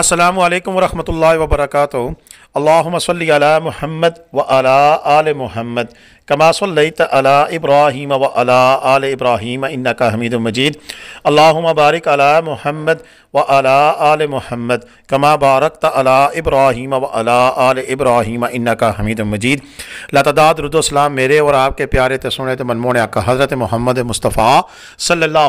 असलकम वरहमल वर्का अला महमद व अला आल महमद कमासलत अला इब्राहिम व अला आल इब्राहिम इन्नका हमीद मजीद अल्लाबारक बारिक अला महमद व अला आल महमद कमा बारक अला इब्राहिम व अला आल इब्राहिम इन्नका हमीद मजीद लतदाद रुद्सलाम मेरे और आपके प्यारे तसनत मनमोन आका हज़रत मोहम्मद मुस्तफ़ा सल्ला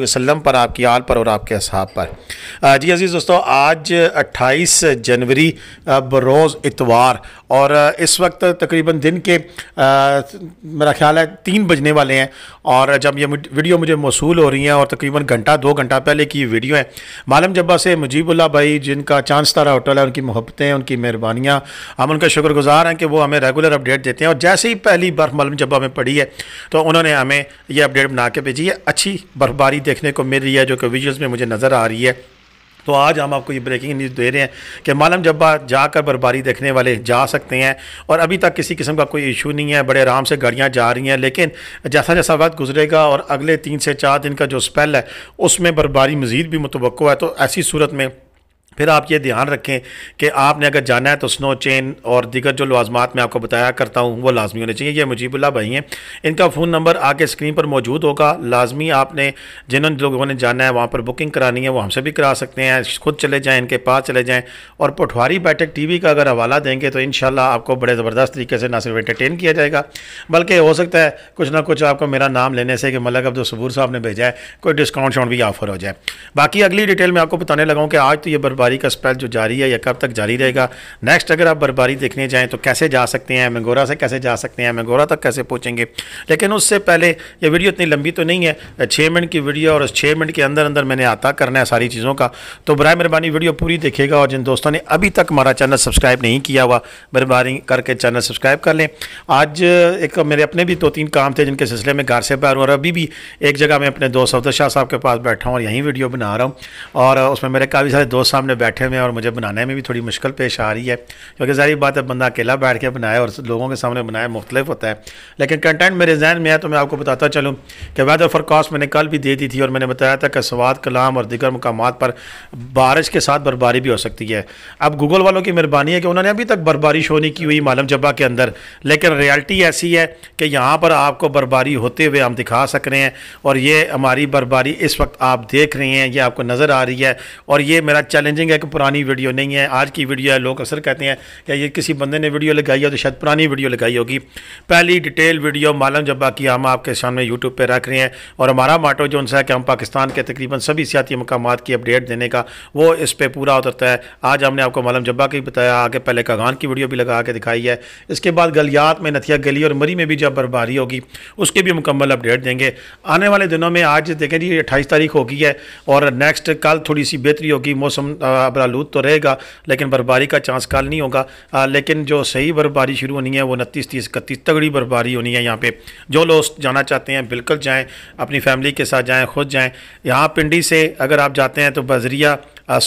वसम पर आपकी आल पर और आपके अहाब पर जी अज़ीज़ दोस्तों आज अट्ठाईस जनवरी बर रोज़ इतवार और इस वक्त तकरीबन दिन के आ, मेरा ख्याल है तीन बजने वाले हैं और जब ये वीडियो मुझे मौसू हो रही हैं और तकरीबन घंटा दो घंटा पहले की वीडियो है मालम जब्बा से मुजीबुल्ला भाई जिनका चांस तारा होटल है उनकी मोहब्बतें उनकी मेहरबानियाँ हम उनका शुक्रगुजार हैं कि वो हमें रेगुलर अपडेट देते हैं और जैसे ही पहली बर्फ़ मालम जब्बा में पड़ी है तो उन्होंने हमें यह अपडेट बना के भेजी है अच्छी बर्फबारी देखने को मिल रही है जो कि विजुअल्स में मुझे नज़र आ रही है तो आज हम आपको ये ब्रेकिंग न्यूज़ दे रहे हैं कि मालम जब्बा जाकर बर्फबारी देखने वाले जा सकते हैं और अभी तक किसी किस्म का कोई इशू नहीं है बड़े आराम से गाड़ियाँ जा रही हैं लेकिन जैसा जैसा वक्त गुजरेगा और अगले तीन से चार दिन का जो स्पेल है उसमें बर्फबारी मज़ीद भी मुतव है तो ऐसी सूरत में फिर आप ये ध्यान रखें कि आपने अगर जाना है तो स्नो चेन और दिग्गर जो लवाजमात मैं आपको बताया करता हूँ वो लाजमी होने चाहिए ये मुजीबुल्ला भाई हैं इनका फ़ोन नंबर आगे स्क्रीन पर मौजूद होगा लाजमी आपने जिन लोगों ने जाना है वहाँ पर बुकिंग करानी है वो हमसे भी करा सकते हैं खुद चले जाएँ इनके पास चले जाएँ और पठवारी बैठक टी वी का अगर हवाला देंगे तो इन आपको बड़े ज़बरदस्त तरीके से ना सिर्फ इंटरटेन किया जाएगा बल्कि हो सकता है कुछ ना कुछ आपको मेरा नाम लेने से कि मलक अब्दुल सबूर साहब ने भेजा है कोई डिस्काउंट शाउंट भी ऑफर हो जाए बाकी अगली डिटेल में आपको बताने लगाऊँ कि आज तो ये बर्बाद बर्फबारी का स्पेल जो जारी है या कब तक जारी रहेगा नेक्स्ट अगर आप बर्फबारी देखने जाएँ तो कैसे जा सकते हैं मंगोरा से कैसे जा सकते हैं मंगोरा तक कैसे पहुँचेंगे लेकिन उससे पहले ये वीडियो इतनी लंबी तो नहीं है छः मिनट की वीडियो और उस छः मिनट के अंदर अंदर मैंने आता करना है सारी चीज़ों का तो बर मेहरबानी वीडियो पूरी देखेगा और जिन दोस्तों ने अभी तक हमारा चैनल सब्सक्राइब नहीं किया हुआ बर्फबारी करके चैनल सब्सक्राइब कर लें आज एक मेरे अपने भी दो तीन काम थे जिनके सिलसिले में घर से बाहर और अभी भी एक जगह मैं अपने दोस्त अफदर शाह साहब के पास बैठा हूँ और यहीं वीडियो बना रहा हूँ और उसमें मेरे काफ़ी सारे दोस्त सामने बैठे हुए हैं और मुझे बनाने में भी थोड़ी मुश्किल पेश आ रही है क्योंकि जारी बात है बंदा अकेला बैठ के बनाए और लोगों के सामने बनाए मुख्तलिफ होता है लेकिन कंटेंट मेरे जहन में है तो मैं आपको बताता चलूँ कि वैदर फॉर कॉस्ट मैंने कल भी दे दी थी और मैंने बताया था कि स्वाद कलाम और दिगर मकाम पर बारिश के साथ बर्फबारी भी हो सकती है अब गूगल वालों की मेहरबानी है कि उन्होंने अभी तक बर्फबारी शो नहीं की हुई मालम जब्बा के अंदर लेकिन रियलिटी ऐसी है कि यहाँ पर आपको बर्फबारी होते हुए हम दिखा सक रहे हैं और ये हमारी बर्फबारी इस वक्त आप देख रहे हैं ये आपको नज़र आ रही है और ये मेरा चैलेंजिंग थिंक है कि पुरानी वीडियो नहीं है आज की वीडियो है लोग अक्सर कहते हैं कि ये किसी बंदे ने वीडियो लगाई है तो शायद पुरानी वीडियो लगाई होगी पहली डिटेल वीडियो मालम जब्बा की हम आपके सामने यूट्यूब पर रख रहे हैं और हमारा माटो जो उनसे है कि हम पाकिस्तान के तकरीबन सभी सियाती मकाम की अपडेट देने का वो इस पर पूरा उतरता है आज हमने आपको मालम जब्बा की बताया आगे पहले कगान की वीडियो भी लगा के दिखाई है इसके बाद गलियात में नथिया गली और मरी में भी जब बर्फबारी होगी उसके भी मुकम्मल अपडेट देंगे आने वाले दिनों में आज देखें जी अट्ठाईस तारीख होगी है और नेक्स्ट कल थोड़ी सी बेहतरी होगी मौसम बरालूद तो रहेगा लेकिन बर्फबारी का चांस कल नहीं होगा आ, लेकिन जो सही बर्फबारी शुरू होनी है वो उनतीस तीस इकतीस तगड़ी बर्फबारी होनी है यहाँ पर जो लोग जाना चाहते हैं बिल्कुल जाएँ अपनी फैमिली के साथ जाएँ खुद जाएँ यहाँ पिंडी से अगर आप जाते हैं तो बजरिया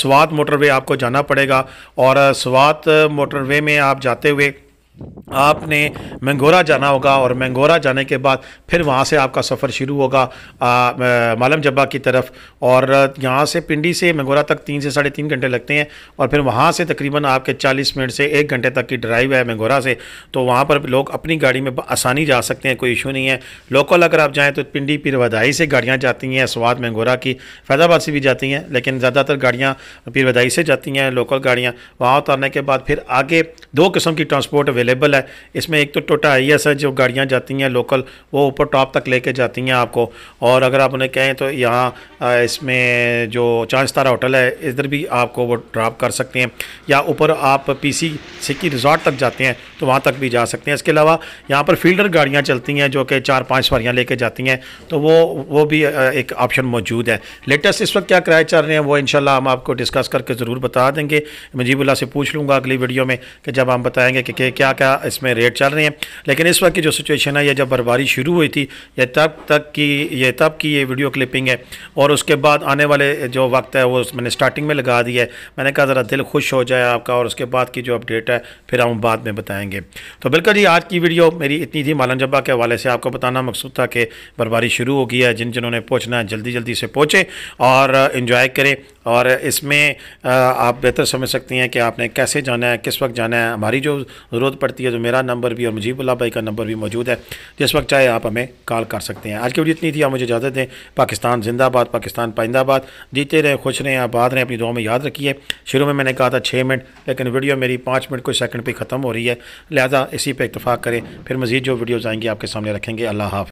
स्वात मोटरवे आपको जाना पड़ेगा और स्वात मोटरवे में आप जाते हुए आपने मंगोरा जाना होगा और मंगोरा जाने के बाद फिर वहाँ से आपका सफ़र शुरू होगा मालम जब्बा की तरफ और यहाँ से पिंडी से मंगोरा तक तीन से साढ़े तीन घंटे लगते हैं और फिर वहाँ से तकरीबन आपके चालीस मिनट से एक घंटे तक की ड्राइव है मंगोरा से तो वहाँ पर लोग अपनी गाड़ी में आसानी जा सकते हैं कोई इशू नहीं है लोकल अगर आप जाएँ तो पिंडी पीर वदाई से गाड़ियाँ जाती हैं स्वाद मंगोरा की फैज़ाबाद से भी जाती हैं लेकिन ज़्यादातर गाड़ियाँ पीर वदाई से जाती हैं लोकल गाड़ियाँ वहाँ उतारने के बाद फिर आगे दो किस्म की ट्रांसपोर्ट अवेलेबल है है इसमें एक तो टोटा आई एस है जो गाड़ियाँ जाती हैं लोकल वो ऊपर टॉप तक लेके जाती हैं आपको और अगर आप उन्हें कहें तो यहाँ इसमें जो चांद तारा होटल है इधर भी आपको वो ड्राप कर सकते हैं या ऊपर आप पी सी सिक्की रिजॉर्ट तक जाते हैं तो वहाँ तक भी जा सकते हैं इसके अलावा यहाँ पर फील्डर गाड़ियाँ चलती हैं जो कि चार पाँच सवारियाँ लेके जाती हैं तो वो वो भी एक ऑप्शन मौजूद है लेटेस्ट इस वक्त क्या किराए चल रहे हैं वो इनशाला हम आपको डिस्कस करके ज़रूर बता देंगे मजीबुल्ला से पूछ लूँगा अगली वीडियो में कि जब हम बताएँगे कि क्या क्या इसमें रेट चल रहे हैं लेकिन इस वक्त की जो सिचुएशन है यह जब बर्फबारी शुरू हुई थी यह तब तक की यह तब की ये वीडियो क्लिपिंग है और उसके बाद आने वाले जो वक्त है वो मैंने स्टार्टिंग में लगा दिया है मैंने कहा ज़रा दिल खुश हो जाए आपका और उसके बाद की जो अपडेट है फिर हम बाद में बताएँगे तो बिल्कुल जी आज की वीडियो मेरी इतनी थी मालन जब्बा के हवाले से आपको बताना मकसूद था कि बर्फबारी शुरू हो गई है जिन जिन्होंने पहुँचना है जल्दी जल्दी से पहुँचें और इन्जॉय करें और इसमें आप बेहतर समझ सकती हैं कि आपने कैसे जाना है किस वक्त जाना है हमारी जो ज़रूरत पड़ती है जो मेरा नंबर भी और मुजीबुल्ला भाई का नंबर भी मौजूद है जिस वक्त चाहे आप हमें कॉल कर सकते हैं आज की वीडियो इतनी थी आप मुझे इजाज़त दें पाकिस्तान जिंदाबाद पाकिस्तान पाइंदाबाद जीते रहें खुश रहें आबाद रहें अपनी दुआ में याद रखिए शुरू में मैंने कहा था छः मिनट लेकिन वीडियो मेरी पाँच मिनट कुछ सेकंड पर ख़त्म हो रही है लिहाजा इसी पर इतफाक़ करें फिर मज़ीद जो वीडियोज़ आएंगे आपके सामने रखेंगे अल्लाह हाफ